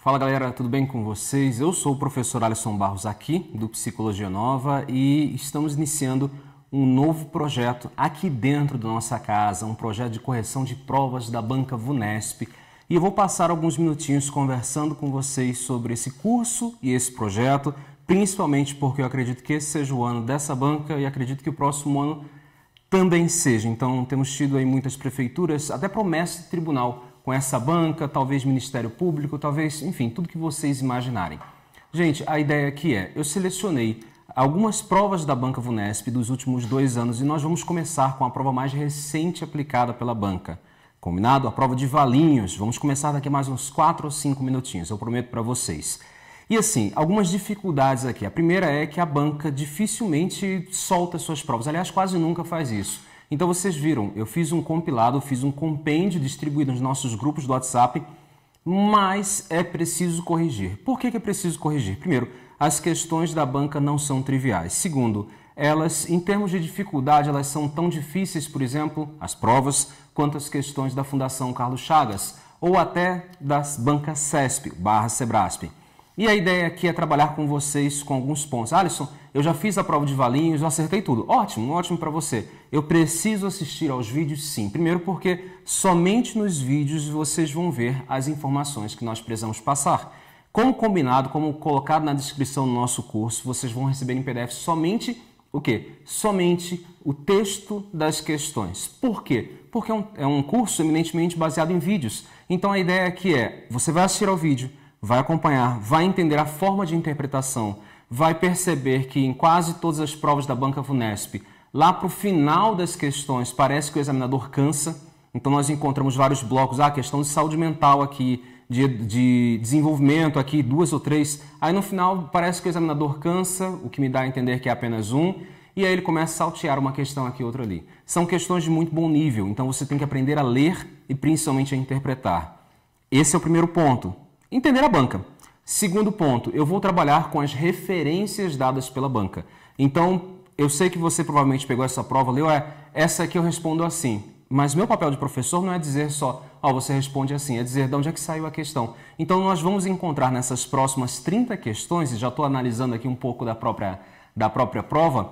Fala galera, tudo bem com vocês? Eu sou o professor Alisson Barros aqui do Psicologia Nova e estamos iniciando um novo projeto aqui dentro da nossa casa, um projeto de correção de provas da banca VUNESP. E eu vou passar alguns minutinhos conversando com vocês sobre esse curso e esse projeto, principalmente porque eu acredito que esse seja o ano dessa banca e acredito que o próximo ano também seja. Então, temos tido aí muitas prefeituras, até promessa de tribunal com essa banca, talvez Ministério Público, talvez, enfim, tudo que vocês imaginarem. Gente, a ideia aqui é: eu selecionei algumas provas da Banca Vunesp dos últimos dois anos e nós vamos começar com a prova mais recente aplicada pela banca. Combinado? A prova de valinhos. Vamos começar daqui a mais uns 4 ou 5 minutinhos, eu prometo para vocês. E assim, algumas dificuldades aqui. A primeira é que a banca dificilmente solta suas provas. Aliás, quase nunca faz isso. Então vocês viram, eu fiz um compilado, fiz um compêndio distribuído nos nossos grupos do WhatsApp, mas é preciso corrigir. Por que, é preciso corrigir? Primeiro, as questões da banca não são triviais. Segundo, elas, em termos de dificuldade, elas são tão difíceis, por exemplo, as provas, quanto as questões da Fundação Carlos Chagas ou até das bancas CESP, barra Sebrasp. E a ideia aqui é trabalhar com vocês com alguns pontos. Alisson, eu já fiz a prova de valinhos, eu acertei tudo. Ótimo, ótimo para você. Eu preciso assistir aos vídeos sim. Primeiro porque somente nos vídeos vocês vão ver as informações que nós precisamos passar. Como combinado, como colocado na descrição do nosso curso, vocês vão receber em PDF somente o quê? Somente o texto das questões. Por quê? Porque é um, é um curso eminentemente baseado em vídeos. Então a ideia aqui é, você vai assistir ao vídeo, vai acompanhar, vai entender a forma de interpretação, vai perceber que em quase todas as provas da banca FUNESP, lá para o final das questões, parece que o examinador cansa. Então, nós encontramos vários blocos, ah, questão de saúde mental aqui, de, de, desenvolvimento aqui, duas ou três. Aí no final parece que o examinador cansa, o que me dá a entender que é apenas um, e aí ele começa a saltear uma questão aqui, outra ali. São questões de muito bom nível, então você tem que aprender a ler e principalmente a interpretar. Esse é o primeiro ponto. Entender a banca. Segundo ponto, eu vou trabalhar com as referências dadas pela banca. Então, eu sei que você provavelmente pegou essa prova, leu, é, essa aqui eu respondo assim. Mas meu papel de professor não é dizer só, ó, oh, você responde assim, é dizer de onde é que saiu a questão. Então nós vamos encontrar nessas próximas 30 questões, e já estou analisando aqui um pouco da própria, da própria prova,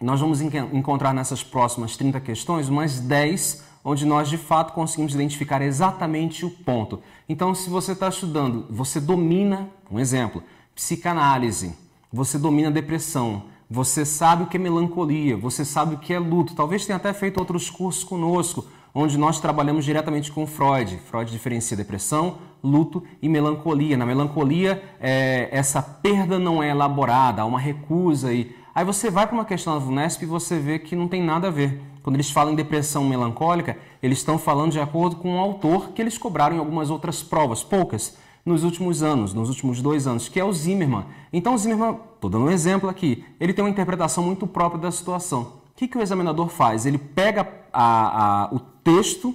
nós vamos encontrar nessas próximas 30 questões umas 10 onde nós de fato conseguimos identificar exatamente o ponto. Então, se você está estudando, você domina, um exemplo, psicanálise, você domina depressão, você sabe o que é melancolia, você sabe o que é luto, talvez tenha até feito outros cursos conosco, onde nós trabalhamos diretamente com Freud. Freud diferencia depressão, luto e melancolia. Na melancolia, é, essa perda não é elaborada, há uma recusa aí. Aí você vai para uma questão da VUNESP e você vê que não tem nada a ver quando eles falam em depressão melancólica, eles estão falando de acordo com o autor que eles cobraram em algumas outras provas, poucas, nos últimos anos, nos últimos dois anos, que é o Zimmerman. Então, o Zimmerman, estou dando um exemplo aqui, ele tem uma interpretação muito própria da situação. O que, que o examinador faz? Ele pega a, a, o texto,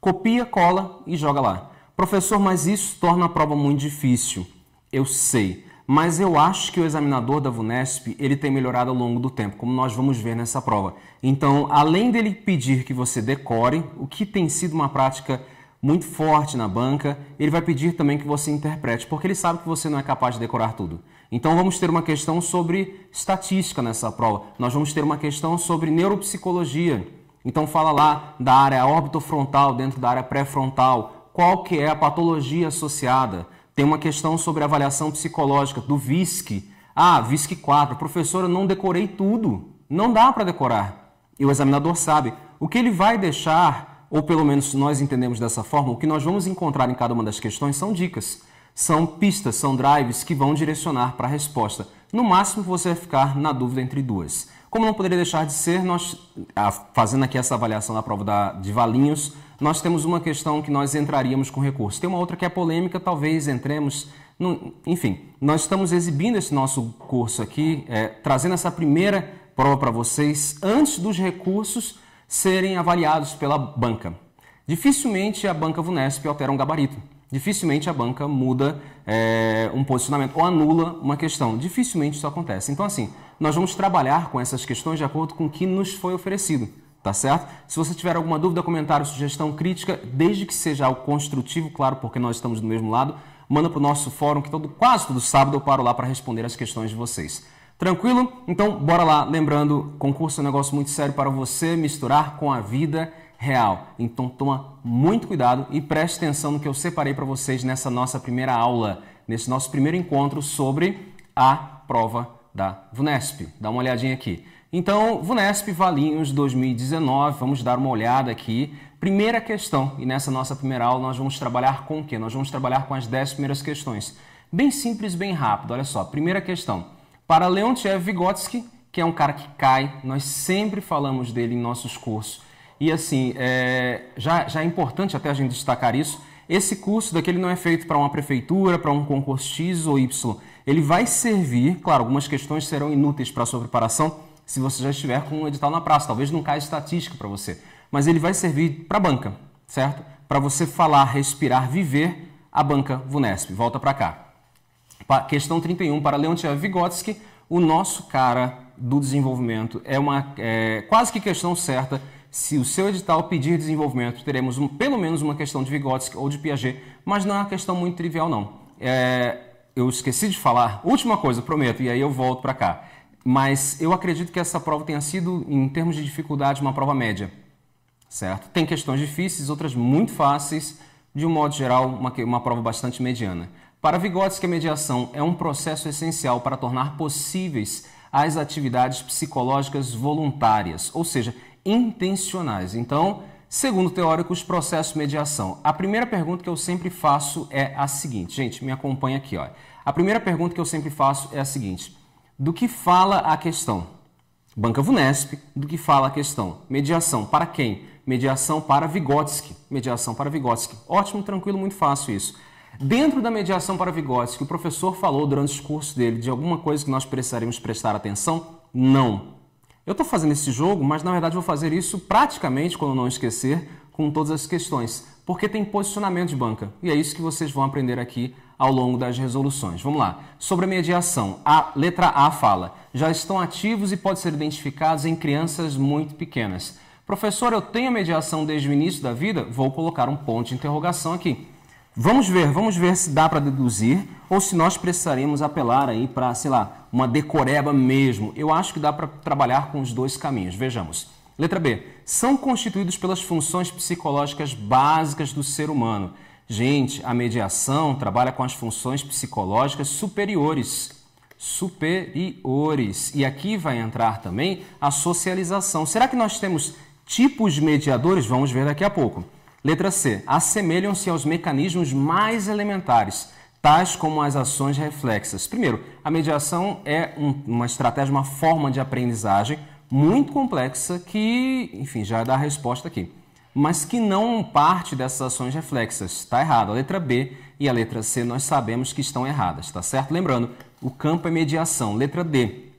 copia, cola e joga lá. Professor, mas isso torna a prova muito difícil. Eu sei mas eu acho que o examinador da VUNESP ele tem melhorado ao longo do tempo, como nós vamos ver nessa prova. Então, além dele pedir que você decore, o que tem sido uma prática muito forte na banca, ele vai pedir também que você interprete, porque ele sabe que você não é capaz de decorar tudo. Então vamos ter uma questão sobre estatística nessa prova. Nós vamos ter uma questão sobre neuropsicologia. Então fala lá da área frontal dentro da área pré-frontal, qual que é a patologia associada? Tem uma questão sobre avaliação psicológica do VISC. Ah, VISC 4. Professora, não decorei tudo. Não dá para decorar. E o examinador sabe. O que ele vai deixar, ou pelo menos nós entendemos dessa forma, o que nós vamos encontrar em cada uma das questões são dicas são pistas, são drives que vão direcionar para a resposta. No máximo você vai ficar na dúvida entre duas. Como não poderia deixar de ser, nós fazendo aqui essa avaliação da prova da, de Valinhos, nós temos uma questão que nós entraríamos com recurso. Tem uma outra que é polêmica, talvez entremos. No, enfim, nós estamos exibindo esse nosso curso aqui, é, trazendo essa primeira prova para vocês antes dos recursos serem avaliados pela banca. Dificilmente a banca Vunesp altera um gabarito. Dificilmente a banca muda é, um posicionamento ou anula uma questão. Dificilmente isso acontece. Então, assim, nós vamos trabalhar com essas questões de acordo com o que nos foi oferecido, tá certo? Se você tiver alguma dúvida, comentário, sugestão, crítica, desde que seja algo construtivo, claro, porque nós estamos do mesmo lado, manda para o nosso fórum que todo, quase todo sábado eu paro lá para responder as questões de vocês. Tranquilo? Então, bora lá. Lembrando, concurso é um negócio muito sério para você misturar com a vida real. Então toma muito cuidado e preste atenção no que eu separei para vocês nessa nossa primeira aula, nesse nosso primeiro encontro sobre a prova da VUNESP. Dá uma olhadinha aqui. Então, VUNESP Valinhos 2019, vamos dar uma olhada aqui. Primeira questão, e nessa nossa primeira aula nós vamos trabalhar com o quê? Nós vamos trabalhar com as 10 primeiras questões. Bem simples, bem rápido, olha só. Primeira questão, para Leontiev Vygotsky, que é um cara que cai, nós sempre falamos dele em nossos cursos, e assim, é, já, já é importante até a gente destacar isso, esse curso daqui não é feito para uma prefeitura, para um concurso X ou Y. Ele vai servir, claro, algumas questões serão inúteis para a sua preparação se você já estiver com um edital na praça, talvez não caia estatística para você, mas ele vai servir para a banca, certo? Para você falar, respirar, viver a banca Vunesp. Volta para cá. Pa questão 31 para Leontia Vygotsky, o nosso cara do desenvolvimento. É uma é, quase que questão certa se o seu edital pedir desenvolvimento, teremos um, pelo menos uma questão de Vygotsky ou de Piaget, mas não é uma questão muito trivial, não. É, eu esqueci de falar, última coisa, prometo, e aí eu volto para cá. Mas eu acredito que essa prova tenha sido, em termos de dificuldade, uma prova média, certo? Tem questões difíceis, outras muito fáceis, de um modo geral, uma, uma prova bastante mediana. Para Vygotsky, a mediação é um processo essencial para tornar possíveis as atividades psicológicas voluntárias, ou seja, intencionais. Então, segundo teóricos, de mediação. A primeira pergunta que eu sempre faço é a seguinte, gente, me acompanha aqui, ó. A primeira pergunta que eu sempre faço é a seguinte: do que fala a questão? Banca Vunesp, do que fala a questão? Mediação para quem? Mediação para Vygotsky. Mediação para Vygotsky. Ótimo, tranquilo, muito fácil isso. Dentro da mediação para Vygotsky, o professor falou durante o curso dele de alguma coisa que nós precisaremos prestar atenção? Não. Eu estou fazendo esse jogo, mas na verdade vou fazer isso praticamente, quando não esquecer, com todas as questões, porque tem posicionamento de banca. E é isso que vocês vão aprender aqui ao longo das resoluções. Vamos lá. Sobre a mediação, a letra A fala: já estão ativos e podem ser identificados em crianças muito pequenas. Professor, eu tenho mediação desde o início da vida? Vou colocar um ponto de interrogação aqui. Vamos ver, vamos ver se dá para deduzir ou se nós precisaremos apelar aí para, sei lá, uma decoreba mesmo. Eu acho que dá para trabalhar com os dois caminhos. Vejamos. Letra B. São constituídos pelas funções psicológicas básicas do ser humano. Gente, a mediação trabalha com as funções psicológicas superiores. Superiores. E aqui vai entrar também a socialização. Será que nós temos tipos de mediadores? Vamos ver daqui a pouco. Letra C. Assemelham-se aos mecanismos mais elementares, tais como as ações reflexas. Primeiro, a mediação é um, uma estratégia, uma forma de aprendizagem muito complexa que, enfim, já dá a resposta aqui, mas que não parte dessas ações reflexas. Está errado. A letra B e a letra C nós sabemos que estão erradas, Está certo? Lembrando, o campo é mediação. Letra D.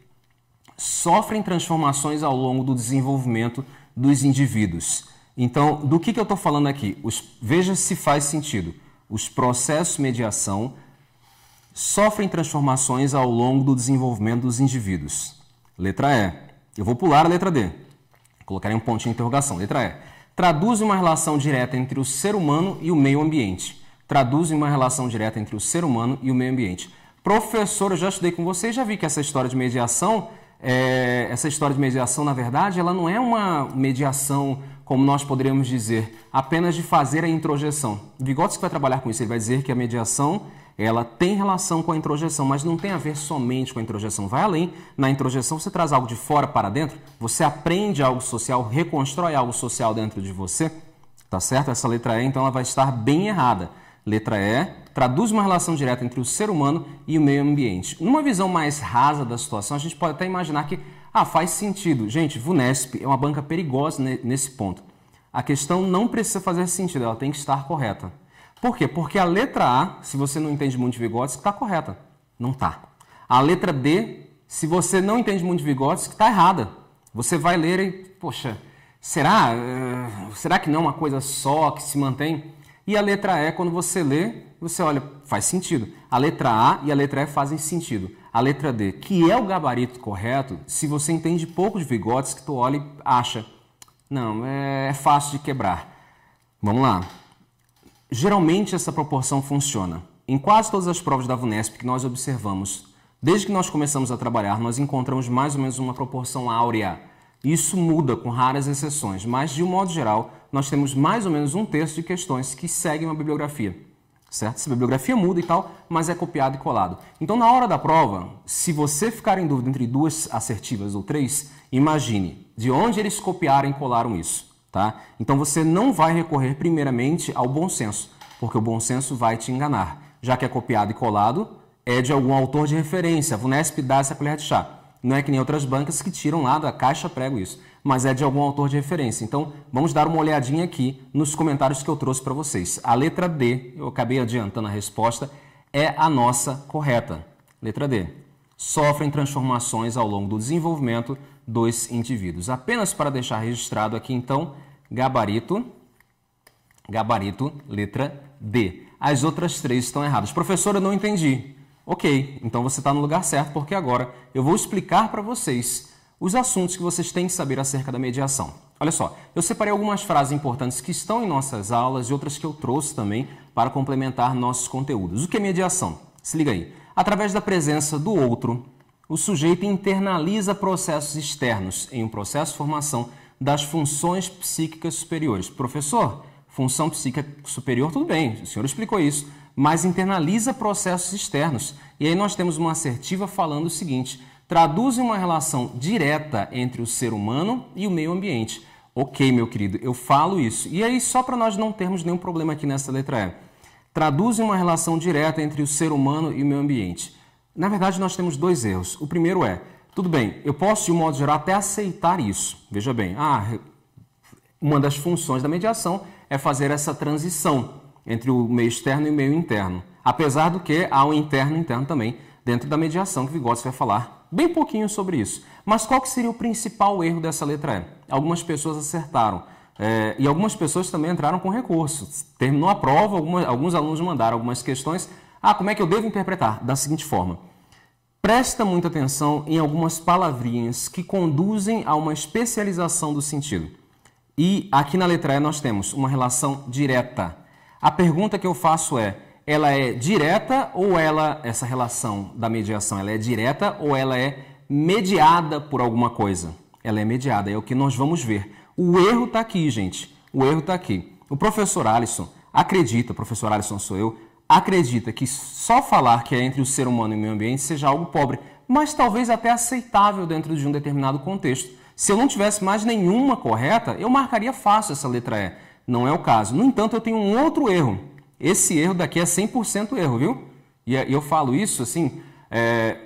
Sofrem transformações ao longo do desenvolvimento dos indivíduos. Então, do que, que eu estou falando aqui? Os, veja se faz sentido. Os processos de mediação sofrem transformações ao longo do desenvolvimento dos indivíduos. Letra E. Eu vou pular a letra D. Colocarei um pontinho de interrogação. Letra E. Traduz uma relação direta entre o ser humano e o meio ambiente. Traduz uma relação direta entre o ser humano e o meio ambiente. Professor, eu já estudei com você e já vi que essa história de mediação, é... essa história de mediação, na verdade, ela não é uma mediação como nós poderíamos dizer, apenas de fazer a introjeção. Vygotsky vai trabalhar com isso, ele vai dizer que a mediação ela tem relação com a introjeção, mas não tem a ver somente com a introjeção. Vai além. Na introjeção você traz algo de fora para dentro, você aprende algo social, reconstrói algo social dentro de você. Tá certo? Essa letra E então ela vai estar bem errada. Letra E traduz uma relação direta entre o ser humano e o meio ambiente. Numa visão mais rasa da situação, a gente pode até imaginar que ah, faz sentido. Gente, Vunesp é uma banca perigosa nesse ponto. A questão não precisa fazer sentido, ela tem que estar correta. Por quê? Porque a letra A, se você não entende muito de Vygotsky, está correta. Não está. A letra D, se você não entende muito de Vygotsky, está errada. Você vai ler e, poxa, será? Uh, será que não é uma coisa só que se mantém? E a letra E, quando você lê, você olha, faz sentido. A letra A e a letra E fazem sentido. A letra D, que é o gabarito correto, se você entende pouco de que tu olha e acha, não, é, é fácil de quebrar. Vamos lá. Geralmente essa proporção funciona. Em quase todas as provas da VUNESP que nós observamos, desde que nós começamos a trabalhar, nós encontramos mais ou menos uma proporção áurea. Isso muda com raras exceções, mas de um modo geral, nós temos mais ou menos um terço de questões que seguem uma bibliografia certo? Essa bibliografia muda e tal, mas é copiado e colado. Então, na hora da prova, se você ficar em dúvida entre duas assertivas ou três, imagine de onde eles copiaram e colaram isso, tá? Então, você não vai recorrer primeiramente ao bom senso, porque o bom senso vai te enganar. Já que é copiado e colado, é de algum autor de referência. A Vunesp dá essa colher de chá. Não é que nem outras bancas que tiram lá da caixa prego isso mas é de algum autor de referência. Então, vamos dar uma olhadinha aqui nos comentários que eu trouxe para vocês. A letra D, eu acabei adiantando a resposta, é a nossa correta. Letra D. Sofrem transformações ao longo do desenvolvimento dos indivíduos. Apenas para deixar registrado aqui, então, gabarito, gabarito, letra D. As outras três estão erradas. Professora, eu não entendi. Ok, então você está no lugar certo, porque agora eu vou explicar para vocês os assuntos que vocês têm que saber acerca da mediação. Olha só, eu separei algumas frases importantes que estão em nossas aulas e outras que eu trouxe também para complementar nossos conteúdos. O que é mediação? Se liga aí. Através da presença do outro, o sujeito internaliza processos externos em um processo de formação das funções psíquicas superiores. Professor, função psíquica superior, tudo bem, o senhor explicou isso, mas internaliza processos externos. E aí nós temos uma assertiva falando o seguinte: traduzem uma relação direta entre o ser humano e o meio ambiente. Ok, meu querido, eu falo isso. E aí, só para nós não termos nenhum problema aqui nessa letra E. Traduzem uma relação direta entre o ser humano e o meio ambiente. Na verdade, nós temos dois erros. O primeiro é, tudo bem, eu posso, de um modo geral, até aceitar isso. Veja bem, ah, uma das funções da mediação é fazer essa transição entre o meio externo e o meio interno. Apesar do que há um interno e interno também dentro da mediação que Vygotsky vai falar bem pouquinho sobre isso. Mas qual que seria o principal erro dessa letra E? Algumas pessoas acertaram. É, e algumas pessoas também entraram com recurso. Terminou a prova, algumas, alguns alunos mandaram algumas questões. Ah, como é que eu devo interpretar? Da seguinte forma. Presta muita atenção em algumas palavrinhas que conduzem a uma especialização do sentido. E aqui na letra E nós temos uma relação direta. A pergunta que eu faço é: ela é direta ou ela essa relação da mediação, ela é direta ou ela é mediada por alguma coisa? Ela é mediada, é o que nós vamos ver. O erro está aqui, gente. O erro está aqui. O professor Alisson acredita, o professor Alisson sou eu, acredita que só falar que é entre o ser humano e o meio ambiente seja algo pobre, mas talvez até aceitável dentro de um determinado contexto. Se eu não tivesse mais nenhuma correta, eu marcaria fácil essa letra E. Não é o caso. No entanto, eu tenho um outro erro esse erro daqui é 100% erro, viu? E eu falo isso assim é,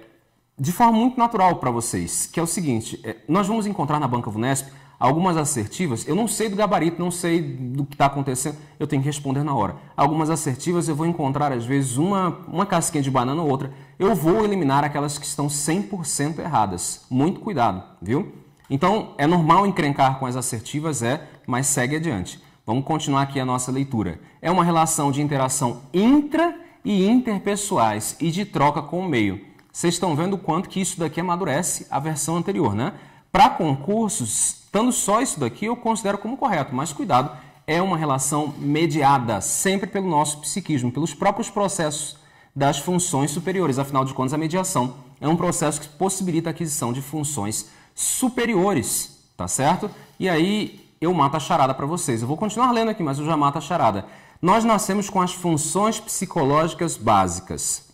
de forma muito natural para vocês, que é o seguinte: é, nós vamos encontrar na banca Vunesp algumas assertivas. Eu não sei do gabarito, não sei do que está acontecendo, eu tenho que responder na hora. Algumas assertivas eu vou encontrar, às vezes, uma, uma casquinha de banana ou outra. Eu vou eliminar aquelas que estão 100% erradas. Muito cuidado, viu? Então, é normal encrencar com as assertivas, é, mas segue adiante. Vamos continuar aqui a nossa leitura. É uma relação de interação intra e interpessoais e de troca com o meio. Vocês estão vendo o quanto que isso daqui amadurece a versão anterior, né? Para concursos, estando só isso daqui, eu considero como correto, mas cuidado, é uma relação mediada sempre pelo nosso psiquismo, pelos próprios processos das funções superiores. Afinal de contas, a mediação é um processo que possibilita a aquisição de funções superiores, tá certo? E aí, eu mato a charada para vocês. Eu vou continuar lendo aqui, mas eu já mato a charada. Nós nascemos com as funções psicológicas básicas.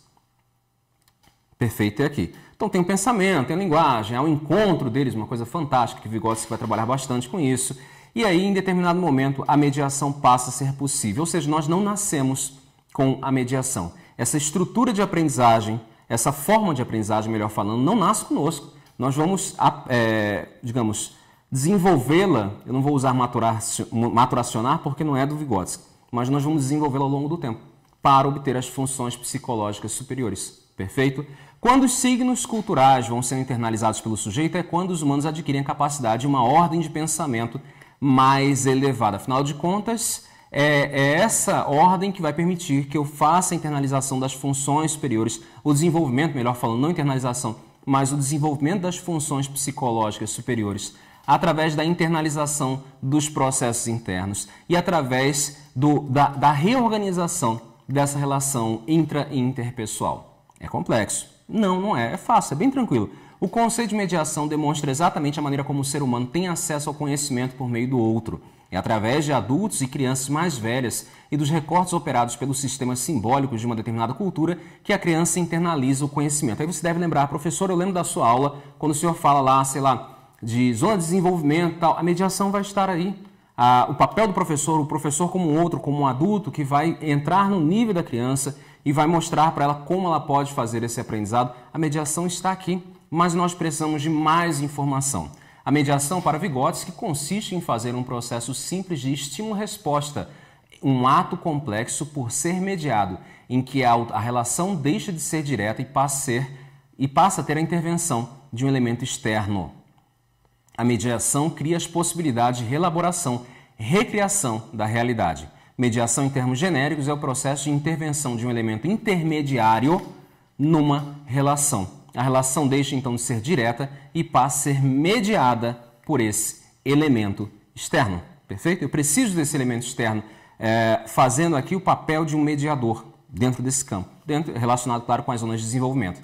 Perfeito é aqui. Então tem o pensamento, tem a linguagem, há o um encontro deles, uma coisa fantástica que Vygotsky vai trabalhar bastante com isso. E aí, em determinado momento, a mediação passa a ser possível, ou seja, nós não nascemos com a mediação. Essa estrutura de aprendizagem, essa forma de aprendizagem, melhor falando, não nasce conosco. Nós vamos, é, digamos, Desenvolvê-la, eu não vou usar maturacionar porque não é do Vygotsky, mas nós vamos desenvolvê-la ao longo do tempo para obter as funções psicológicas superiores. Perfeito? Quando os signos culturais vão sendo internalizados pelo sujeito é quando os humanos adquirem a capacidade de uma ordem de pensamento mais elevada. Afinal de contas, é, é, essa ordem que vai permitir que eu faça a internalização das funções superiores, o desenvolvimento, melhor falando, não internalização, mas o desenvolvimento das funções psicológicas superiores através da internalização dos processos internos e através do, da, da reorganização dessa relação intra e interpessoal. É complexo? Não, não é. É fácil, é bem tranquilo. O conceito de mediação demonstra exatamente a maneira como o ser humano tem acesso ao conhecimento por meio do outro. É através de adultos e crianças mais velhas e dos recortes operados pelos sistemas simbólicos de uma determinada cultura que a criança internaliza o conhecimento. Aí você deve lembrar, professor, eu lembro da sua aula, quando o senhor fala lá, sei lá, de zona de desenvolvimento, tal, a mediação vai estar aí. Ah, o papel do professor, o professor como um outro, como um adulto, que vai entrar no nível da criança e vai mostrar para ela como ela pode fazer esse aprendizado. A mediação está aqui, mas nós precisamos de mais informação. A mediação para Vygotsky consiste em fazer um processo simples de estímulo-resposta, um ato complexo por ser mediado, em que a, relação deixa de ser direta e passa ser, e passa a ter a intervenção de um elemento externo. A mediação cria as possibilidades de relaboração, recriação da realidade. Mediação, em termos genéricos, é o processo de intervenção de um elemento intermediário numa relação. A relação deixa então de ser direta e passa a ser mediada por esse elemento externo. Perfeito? Eu preciso desse elemento externo é, fazendo aqui o papel de um mediador dentro desse campo, dentro, relacionado, claro, com as zonas de desenvolvimento.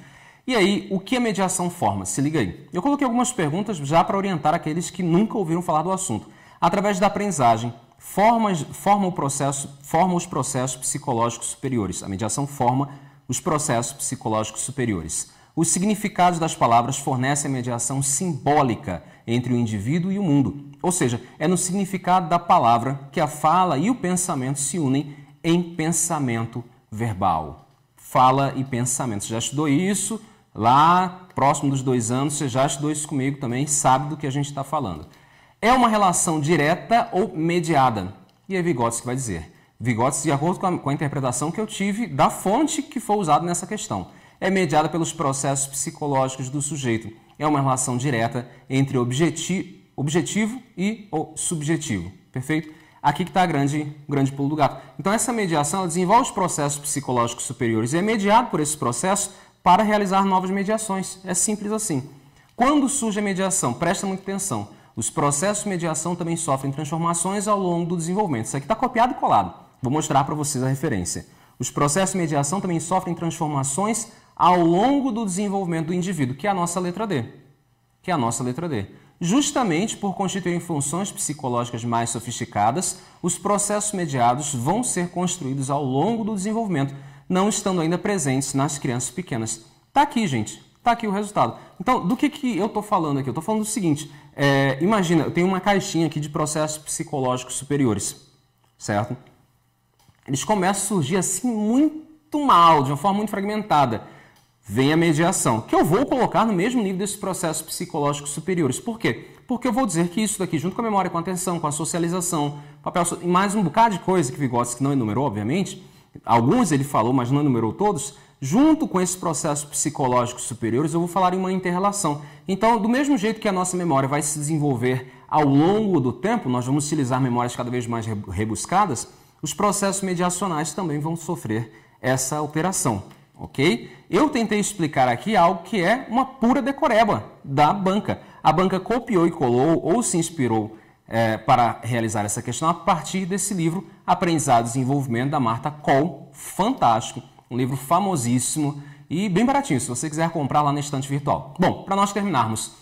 E aí, o que a mediação forma? Se liga aí. Eu coloquei algumas perguntas já para orientar aqueles que nunca ouviram falar do assunto. Através da aprendizagem, formas, forma, processo, forma os processos psicológicos superiores. A mediação forma os processos psicológicos superiores. Os significados das palavras fornecem a mediação simbólica entre o indivíduo e o mundo. Ou seja, é no significado da palavra que a fala e o pensamento se unem em pensamento verbal. Fala e pensamento. Você já estudou isso? Lá, próximo dos dois anos, você já estudou isso comigo também, sabe do que a gente está falando. É uma relação direta ou mediada? E é Vygotsky que vai dizer. Vygotsky, de acordo com a, com a interpretação que eu tive da fonte que foi usada nessa questão, é mediada pelos processos psicológicos do sujeito. É uma relação direta entre objeti objetivo e o subjetivo. Perfeito? Aqui que está o grande, grande pulo do gato. Então, essa mediação desenvolve os processos psicológicos superiores e é mediado por esses processos para realizar novas mediações. É simples assim. Quando surge a mediação, presta muita atenção. Os processos de mediação também sofrem transformações ao longo do desenvolvimento. Isso aqui está copiado e colado. Vou mostrar para vocês a referência. Os processos de mediação também sofrem transformações ao longo do desenvolvimento do indivíduo, que é a nossa letra D. Que é a nossa letra D. Justamente por constituírem funções psicológicas mais sofisticadas, os processos mediados vão ser construídos ao longo do desenvolvimento, não estando ainda presentes nas crianças pequenas. Tá aqui, gente. Tá aqui o resultado. Então, do que, que eu estou falando aqui? Eu estou falando do seguinte: é, imagina, eu tenho uma caixinha aqui de processos psicológicos superiores, certo? Eles começam a surgir assim muito mal, de uma forma muito fragmentada. Vem a mediação, que eu vou colocar no mesmo nível desses processos psicológicos superiores. Por quê? Porque eu vou dizer que isso daqui, junto com a memória, com a atenção, com a socialização, papel, mais um bocado de coisa que Vygotsky não enumerou, obviamente, alguns ele falou, mas não enumerou todos, junto com esses processos psicológicos superiores, eu vou falar em uma interrelação. Então, do mesmo jeito que a nossa memória vai se desenvolver ao longo do tempo, nós vamos utilizar memórias cada vez mais rebuscadas, os processos mediacionais também vão sofrer essa operação, ok? Eu tentei explicar aqui algo que é uma pura decoreba da banca. A banca copiou e colou ou se inspirou é, para realizar essa questão a partir desse livro Aprendizados e Envolvimento da Marta Cole, fantástico, um livro famosíssimo e bem baratinho, se você quiser comprar lá na estante virtual. Bom, para nós terminarmos,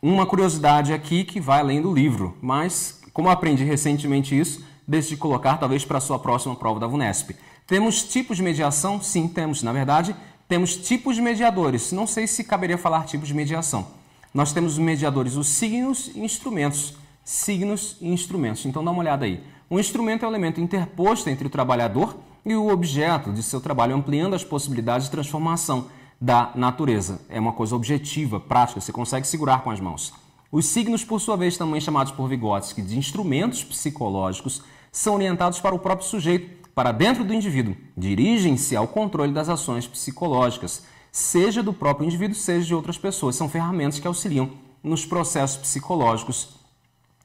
uma curiosidade aqui que vai além do livro, mas como aprendi recentemente isso, desde colocar talvez para a sua próxima prova da VUNESP. Temos tipos de mediação? Sim, temos. Na verdade, temos tipos de mediadores. Não sei se caberia falar tipos de mediação. Nós temos mediadores, os signos e instrumentos signos e instrumentos. Então dá uma olhada aí. Um instrumento é o um elemento interposto entre o trabalhador e o objeto de seu trabalho, ampliando as possibilidades de transformação da natureza. É uma coisa objetiva, prática, você consegue segurar com as mãos. Os signos, por sua vez, também chamados por Vygotsky de instrumentos psicológicos, são orientados para o próprio sujeito, para dentro do indivíduo. Dirigem-se ao controle das ações psicológicas, seja do próprio indivíduo, seja de outras pessoas. São ferramentas que auxiliam nos processos psicológicos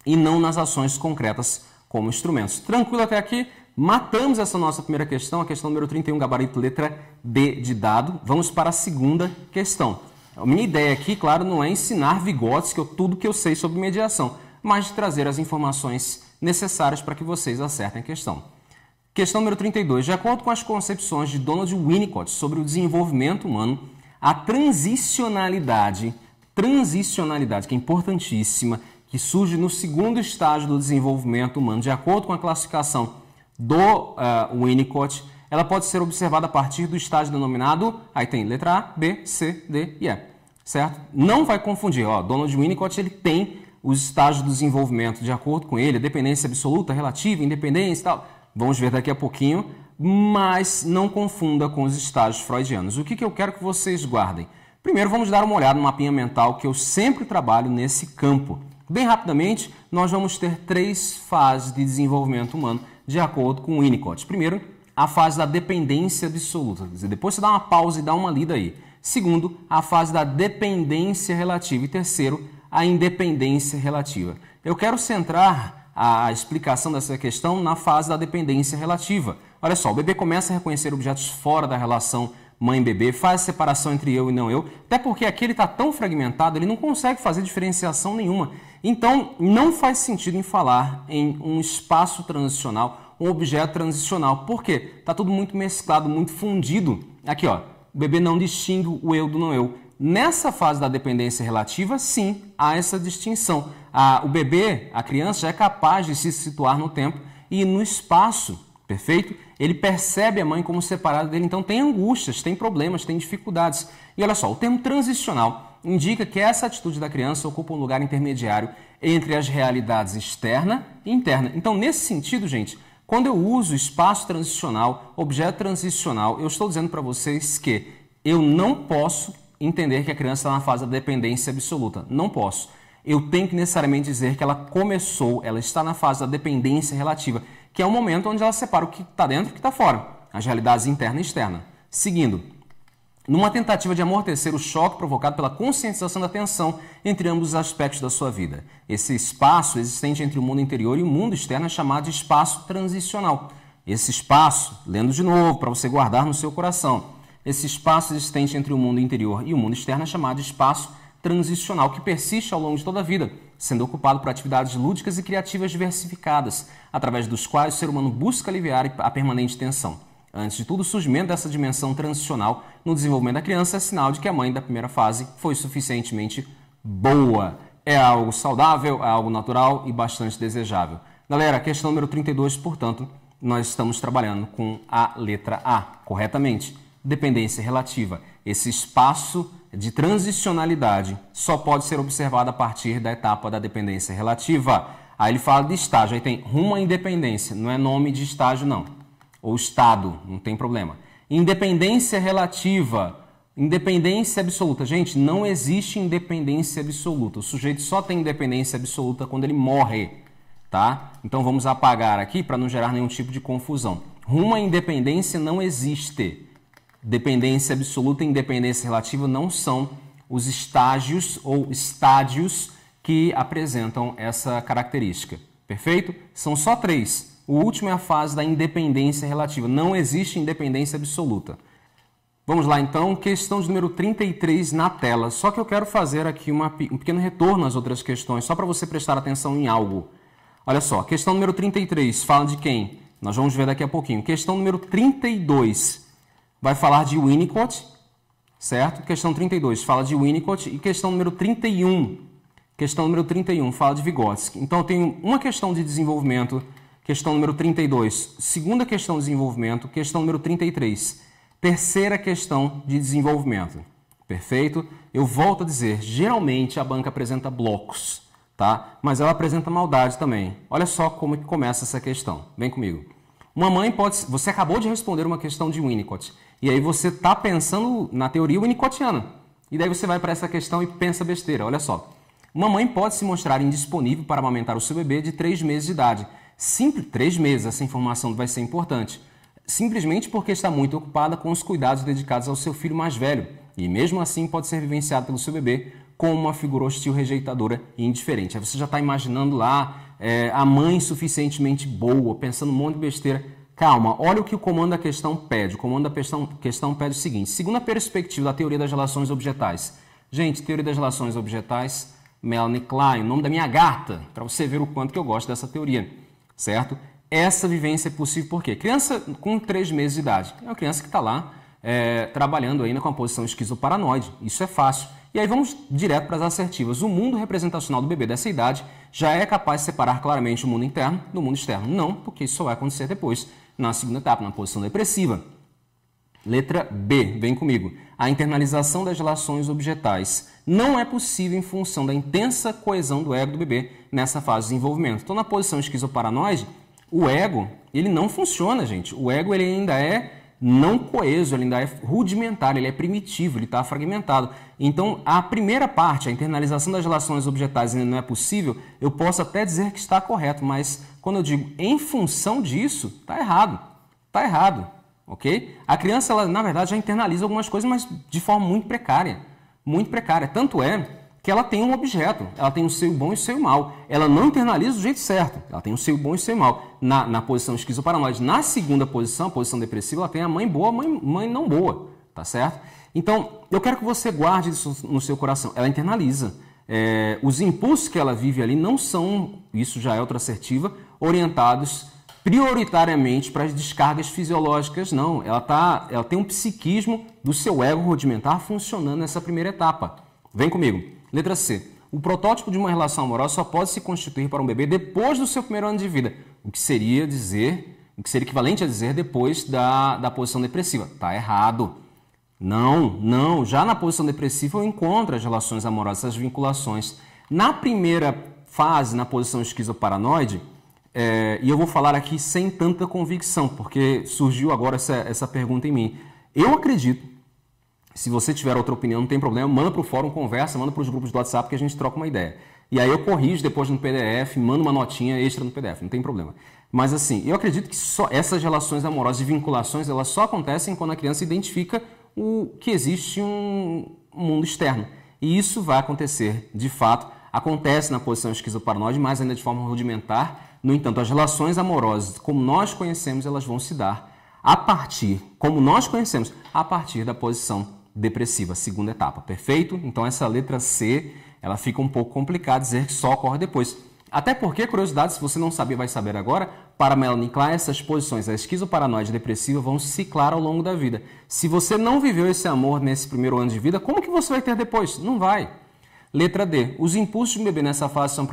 e não nas ações concretas como instrumentos. Tranquilo até aqui? Matamos essa nossa primeira questão, a questão número 31, gabarito letra D de dado. Vamos para a segunda questão. A minha ideia aqui, claro, não é ensinar Vygotsky que eu, tudo que eu sei sobre mediação, mas de trazer as informações necessárias para que vocês acertem a questão. Questão número 32. De acordo com as concepções de Donald Winnicott sobre o desenvolvimento humano, a transicionalidade, transicionalidade que é importantíssima, que surge no segundo estágio do desenvolvimento humano. De acordo com a classificação do uh, Winnicott, ela pode ser observada a partir do estágio denominado, aí tem letra A, B, C, D e E, certo? Não vai confundir, ó, Donald Winnicott ele tem os estágios do desenvolvimento, de acordo com ele, dependência absoluta, relativa, independência e tal. Vamos ver daqui a pouquinho, mas não confunda com os estágios freudianos. O que, que eu quero que vocês guardem? Primeiro, vamos dar uma olhada no mapinha mental que eu sempre trabalho nesse campo. Bem rapidamente, nós vamos ter três fases de desenvolvimento humano de acordo com o Winnicott. Primeiro, a fase da dependência absoluta, quer dizer, depois você dá uma pausa e dá uma lida aí. Segundo, a fase da dependência relativa. E terceiro, a independência relativa. Eu quero centrar a explicação dessa questão na fase da dependência relativa. Olha só, o bebê começa a reconhecer objetos fora da relação mãe e bebê, faz separação entre eu e não eu, até porque aqui ele está tão fragmentado, ele não consegue fazer diferenciação nenhuma. Então, não faz sentido em falar em um espaço transicional, um objeto transicional. Por quê? Está tudo muito mesclado, muito fundido. Aqui, ó, o bebê não distingue o eu do não eu. Nessa fase da dependência relativa, sim, há essa distinção. o bebê, a criança, já é capaz de se situar no tempo e no espaço Perfeito? Ele percebe a mãe como separada dele, então tem angústias, tem problemas, tem dificuldades. E olha só, o termo transicional indica que essa atitude da criança ocupa um lugar intermediário entre as realidades externa e interna. Então, nesse sentido, gente, quando eu uso espaço transicional, objeto transicional, eu estou dizendo para vocês que eu não posso entender que a criança está na fase da dependência absoluta. Não posso. Eu tenho que necessariamente dizer que ela começou, ela está na fase da dependência relativa que é o momento onde ela separa o que está dentro e o que está fora, as realidades interna e externa. Seguindo, numa tentativa de amortecer o choque provocado pela conscientização da tensão entre ambos os aspectos da sua vida. Esse espaço existente entre o mundo interior e o mundo externo é chamado de espaço transicional. Esse espaço, lendo de novo, para você guardar no seu coração, esse espaço existente entre o mundo interior e o mundo externo é chamado de espaço transicional, que persiste ao longo de toda a vida sendo ocupado por atividades lúdicas e criativas diversificadas, através dos quais o ser humano busca aliviar a permanente tensão. Antes de tudo, o surgimento dessa dimensão transicional no desenvolvimento da criança é sinal de que a mãe da primeira fase foi suficientemente boa. É algo saudável, é algo natural e bastante desejável. Galera, questão número 32, portanto, nós estamos trabalhando com a letra A, corretamente. Dependência relativa. Esse espaço de transicionalidade só pode ser observada a partir da etapa da dependência relativa. Aí ele fala de estágio, aí tem rumo à independência, não é nome de estágio não, ou estado, não tem problema. Independência relativa, independência absoluta. Gente, não existe independência absoluta. O sujeito só tem independência absoluta quando ele morre, tá? Então vamos apagar aqui para não gerar nenhum tipo de confusão. Rumo à independência não existe. Dependência absoluta e independência relativa não são os estágios ou estádios que apresentam essa característica. Perfeito? São só três. O último é a fase da independência relativa. Não existe independência absoluta. Vamos lá então, questão de número 33 na tela. Só que eu quero fazer aqui uma, um pequeno retorno às outras questões, só para você prestar atenção em algo. Olha só, questão número 33 fala de quem? Nós vamos ver daqui a pouquinho. Questão número 32 vai falar de Winnicott, certo? Questão 32 fala de Winnicott e questão número 31, questão número 31 fala de Vygotsky. Então eu tenho uma questão de desenvolvimento, questão número 32, segunda questão de desenvolvimento, questão número 33, terceira questão de desenvolvimento. Perfeito? Eu volto a dizer, geralmente a banca apresenta blocos, tá? Mas ela apresenta maldade também. Olha só como que começa essa questão. Vem comigo. Uma mãe pode, você acabou de responder uma questão de Winnicott. E aí você está pensando na teoria winnicottiana. E daí você vai para essa questão e pensa besteira. Olha só. Uma mãe pode se mostrar indisponível para amamentar o seu bebê de 3 meses de idade. Simples, 3 meses, essa informação vai ser importante. Simplesmente porque está muito ocupada com os cuidados dedicados ao seu filho mais velho. E mesmo assim pode ser vivenciado pelo seu bebê como uma figura hostil, rejeitadora e indiferente. Aí você já está imaginando lá é, a mãe suficientemente boa, pensando um monte de besteira. Calma, olha o que o comando da questão pede. O comando da questão, questão pede o seguinte: segundo a perspectiva da teoria das relações objetais. Gente, teoria das relações objetais, Melanie Klein, o nome da minha gata, para você ver o quanto que eu gosto dessa teoria, certo? Essa vivência é possível porque criança com 3 meses de idade é uma criança que está lá é, trabalhando ainda com a posição esquizoparanoide. Isso é fácil. E aí vamos direto para as assertivas. O mundo representacional do bebê dessa idade já é capaz de separar claramente o mundo interno do mundo externo. Não, porque isso só vai acontecer depois na segunda etapa, na posição depressiva. Letra B, vem comigo. A internalização das relações objetais não é possível em função da intensa coesão do ego do bebê nessa fase de desenvolvimento. Então, na posição esquizoparanoide, o ego, ele não funciona, gente. O ego ele ainda é não coeso, ele ainda é rudimentar, ele é primitivo, ele está fragmentado. Então, a primeira parte, a internalização das relações objetais ainda não é possível, eu posso até dizer que está correto, mas quando eu digo em função disso, está errado. Está errado, ok? A criança, ela, na verdade, já internaliza algumas coisas, mas de forma muito precária. Muito precária. Tanto é que ela tem um objeto, ela tem o um seio bom e o um seio mal. Ela não internaliza do jeito certo, ela tem o um seio bom e o seio mal. Na, na posição esquizoparanoide, na segunda posição, posição depressiva, ela tem a mãe boa, mãe, mãe não boa, tá certo? Então, eu quero que você guarde isso no seu coração. Ela internaliza. É, os impulsos que ela vive ali não são, isso já é outra assertiva, orientados prioritariamente para as descargas fisiológicas, não. Ela, tá, ela tem um psiquismo do seu ego rudimentar funcionando nessa primeira etapa. Vem comigo. Letra C. O protótipo de uma relação amorosa só pode se constituir para um bebê depois do seu primeiro ano de vida, o que seria dizer, o que seria equivalente a dizer depois da, da posição depressiva. Tá errado. Não, não. Já na posição depressiva eu encontro as relações amorosas, as vinculações. Na primeira fase, na posição esquizoparanoide, é, e eu vou falar aqui sem tanta convicção, porque surgiu agora essa, essa pergunta em mim. Eu acredito se você tiver outra opinião, não tem problema, manda para o fórum, conversa, manda para os grupos do WhatsApp que a gente troca uma ideia. E aí eu corrijo depois no PDF, mando uma notinha extra no PDF, não tem problema. Mas assim, eu acredito que só essas relações amorosas e vinculações, elas só acontecem quando a criança identifica o que existe um mundo externo. E isso vai acontecer, de fato, acontece na posição esquizoparanoide, mas ainda de forma rudimentar. No entanto, as relações amorosas, como nós conhecemos, elas vão se dar a partir, como nós conhecemos, a partir da posição depressiva, segunda etapa, perfeito? Então essa letra C, ela fica um pouco complicada dizer que só ocorre depois. Até porque, curiosidade, se você não sabia, vai saber agora, para Melanie Klein, essas posições, a esquizoparanoide depressiva, vão se ciclar ao longo da vida. Se você não viveu esse amor nesse primeiro ano de vida, como que você vai ter depois? Não vai. Letra D. Os impulsos de bebê nessa fase são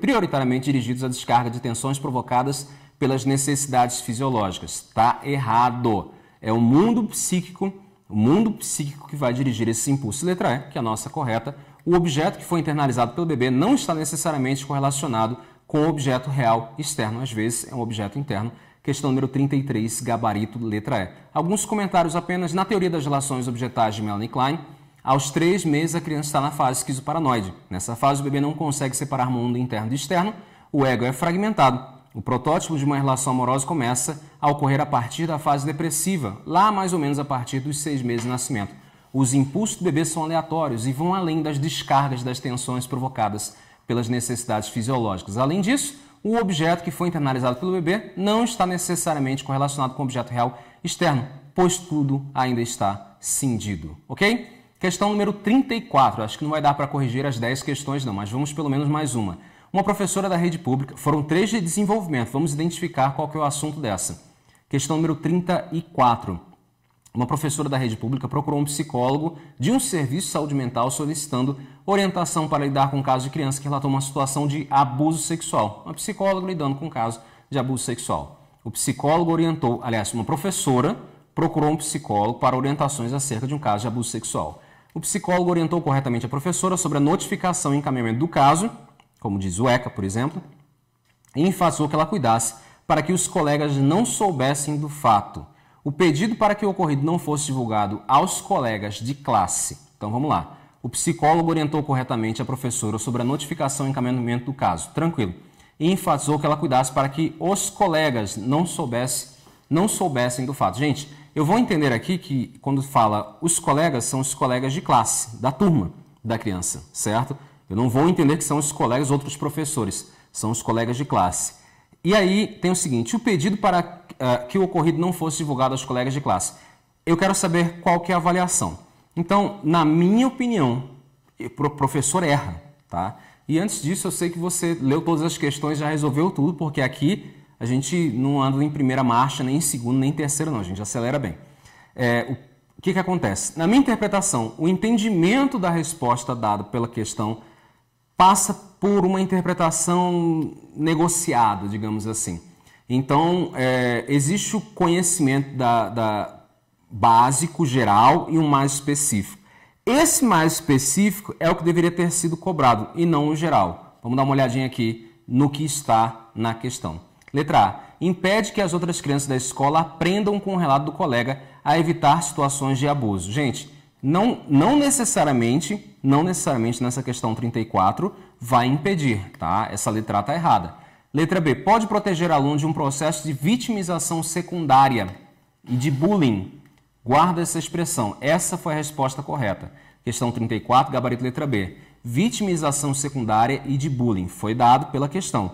prioritariamente dirigidos à descarga de tensões provocadas pelas necessidades fisiológicas. Está errado. É o mundo psíquico o mundo psíquico que vai dirigir esse impulso. Letra E, que é a nossa correta. O objeto que foi internalizado pelo bebê não está necessariamente correlacionado com o objeto real externo, às vezes é um objeto interno. Questão número 33, gabarito, letra E. Alguns comentários apenas na teoria das relações objetais de Melanie Klein. Aos três meses, a criança está na fase esquizoparanoide. Nessa fase, o bebê não consegue separar mundo interno de externo, o ego é fragmentado o protótipo de uma relação amorosa começa a ocorrer a partir da fase depressiva, lá mais ou menos a partir dos seis meses de nascimento. Os impulsos do bebê são aleatórios e vão além das descargas das tensões provocadas pelas necessidades fisiológicas. Além disso, o objeto que foi internalizado pelo bebê não está necessariamente correlacionado com o objeto real externo, pois tudo ainda está cindido, ok? Questão número 34. Acho que não vai dar para corrigir as 10 questões, não, mas vamos pelo menos mais uma. Uma professora da rede pública. Foram três de desenvolvimento. Vamos identificar qual que é o assunto dessa. Questão número 34. Uma professora da rede pública procurou um psicólogo de um serviço de saúde mental solicitando orientação para lidar com um caso de criança que relatou uma situação de abuso sexual. Uma psicóloga lidando com um caso de abuso sexual. O psicólogo orientou, aliás, uma professora procurou um psicólogo para orientações acerca de um caso de abuso sexual. O psicólogo orientou corretamente a professora sobre a notificação e encaminhamento do caso como diz o ECA, por exemplo, e enfatizou que ela cuidasse para que os colegas não soubessem do fato. O pedido para que o ocorrido não fosse divulgado aos colegas de classe. Então vamos lá. O psicólogo orientou corretamente a professora sobre a notificação e encaminhamento do caso. Tranquilo. E enfatizou que ela cuidasse para que os colegas não soubessem, não soubessem do fato. Gente, eu vou entender aqui que quando fala os colegas são os colegas de classe, da turma da criança, certo? Eu não vou entender que são os colegas outros professores, são os colegas de classe. E aí tem o seguinte: o pedido para uh, que o ocorrido não fosse divulgado aos colegas de classe. Eu quero saber qual que é a avaliação. Então, na minha opinião, o professor erra, tá? E antes disso, eu sei que você leu todas as questões, já resolveu tudo, porque aqui a gente não anda em primeira marcha, nem em segunda, nem em terceira, não. A gente acelera bem. É, o que, que acontece? Na minha interpretação, o entendimento da resposta dada pela questão passa por uma interpretação negociada, digamos assim. Então, é, existe o conhecimento da, da, básico, geral e um mais específico. Esse mais específico é o que deveria ter sido cobrado e não o geral. Vamos dar uma olhadinha aqui no que está na questão. Letra A. Impede que as outras crianças da escola aprendam com o relato do colega a evitar situações de abuso. Gente, não, não necessariamente, não necessariamente nessa questão 34 vai impedir, tá? Essa letra está errada. Letra B, pode proteger aluno de um processo de vitimização secundária e de bullying. Guarda essa expressão. Essa foi a resposta correta. Questão 34, gabarito letra B. Vitimização secundária e de bullying. Foi dado pela questão.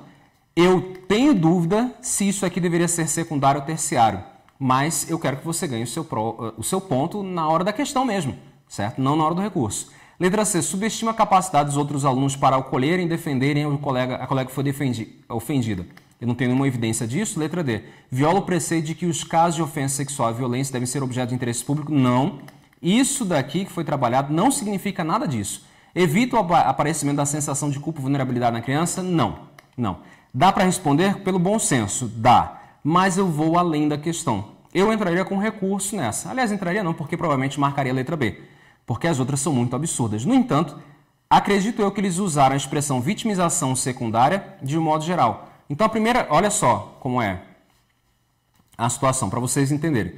Eu tenho dúvida se isso aqui deveria ser secundário ou terciário mas eu quero que você ganhe o seu, pro, eh, o seu ponto na hora da questão mesmo, certo? Não na hora do recurso. Letra C, subestima a capacidade dos outros alunos para acolherem e defenderem o colega, a colega que foi defendi, ofendida. Eu não tenho nenhuma evidência disso. Letra D, viola o preceito de que os casos de ofensa sexual e violência devem ser objeto de interesse público. Não. Isso daqui que foi trabalhado não significa nada disso. Evita o aparecimento da sensação de culpa e vulnerabilidade na criança? Não. Não. Dá para responder pelo bom senso? Dá mas eu vou além da questão. Eu entraria com recurso nessa. Aliás, entraria não, porque provavelmente marcaria a letra B, porque as outras são muito absurdas. No entanto, acredito eu que eles usaram a expressão vitimização secundária de um modo geral. Então, a primeira, olha só como é a situação, para vocês entenderem.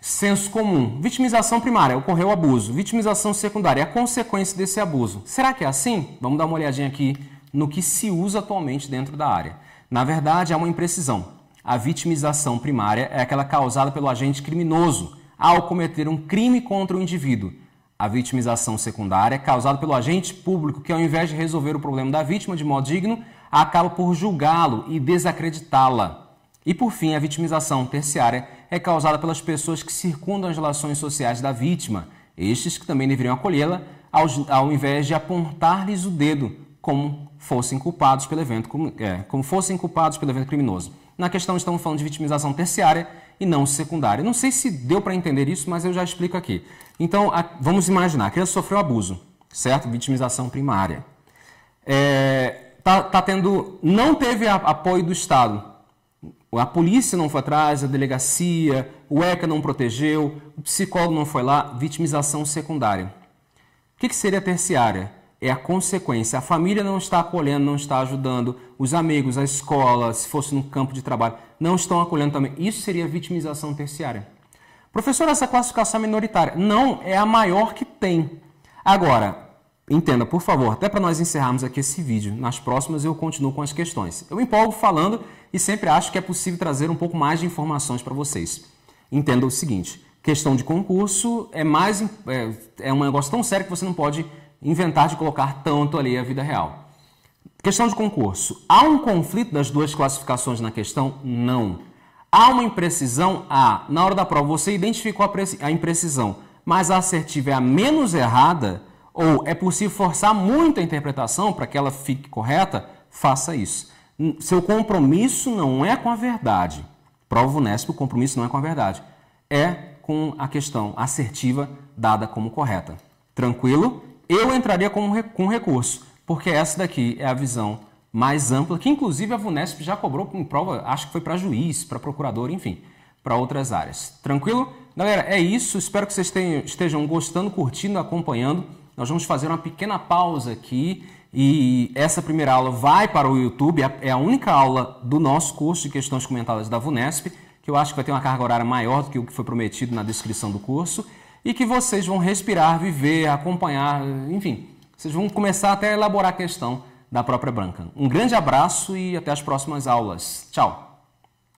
Senso comum. Vitimização primária, ocorreu abuso. Vitimização secundária, é a consequência desse abuso. Será que é assim? Vamos dar uma olhadinha aqui no que se usa atualmente dentro da área. Na verdade, há uma imprecisão. A vitimização primária é aquela causada pelo agente criminoso ao cometer um crime contra o indivíduo. A vitimização secundária é causada pelo agente público que, ao invés de resolver o problema da vítima de modo digno, acaba por julgá-lo e desacreditá-la. E, por fim, a vitimização terciária é causada pelas pessoas que circundam as relações sociais da vítima, estes que também deveriam acolhê-la, ao, ao invés de apontar-lhes o dedo como fossem culpados pelo evento, é, como fossem culpados pelo evento criminoso. Na questão estamos falando de vitimização terciária e não secundária. Não sei se deu para entender isso, mas eu já explico aqui. Então, a, vamos imaginar, a criança sofreu abuso, certo? Vitimização primária. É, tá, tá tendo, não teve a, apoio do Estado. A polícia não foi atrás, a delegacia, o ECA não protegeu, o psicólogo não foi lá, vitimização secundária. O que, que seria terciária? é a consequência. A família não está acolhendo, não está ajudando, os amigos, a escola, se fosse no campo de trabalho, não estão acolhendo também. Isso seria vitimização terciária. Professor, essa classificação é minoritária. Não, é a maior que tem. Agora, entenda, por favor, até para nós encerrarmos aqui esse vídeo, nas próximas eu continuo com as questões. Eu empolgo falando e sempre acho que é possível trazer um pouco mais de informações para vocês. Entenda o seguinte: questão de concurso é mais é, é um negócio tão sério que você não pode inventar de colocar tanto ali a vida real. Questão de concurso. Há um conflito das duas classificações na questão? Não. Há uma imprecisão? Há. Ah, na hora da prova você identificou a, imprecisão, mas a assertiva é a menos errada? Ou é possível forçar muito a interpretação para que ela fique correta? Faça isso. Seu compromisso não é com a verdade. Prova Unesp, o compromisso não é com a verdade. É com a questão assertiva dada como correta. Tranquilo? eu entraria com, com recurso, porque essa daqui é a visão mais ampla, que inclusive a VUNESP já cobrou em prova, acho que foi para juiz, para procurador, enfim, para outras áreas. Tranquilo? Galera, é isso. Espero que vocês tenham, estejam gostando, curtindo, acompanhando. Nós vamos fazer uma pequena pausa aqui e essa primeira aula vai para o YouTube, é, é a única aula do nosso curso de questões comentadas da VUNESP, que eu acho que vai ter uma carga horária maior do que o que foi prometido na descrição do curso e que vocês vão respirar, viver, acompanhar, enfim, vocês vão começar até a elaborar a questão da própria branca. Um grande abraço e até as próximas aulas. Tchau!